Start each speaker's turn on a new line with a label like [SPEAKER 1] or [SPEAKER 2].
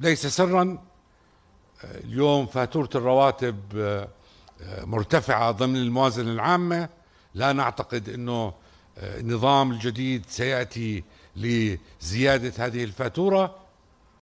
[SPEAKER 1] ليس سرا اليوم فاتورة الرواتب آه، آه، مرتفعة ضمن الموازنة العامة لا نعتقد أنه آه، النظام الجديد سيأتي لزيادة هذه الفاتورة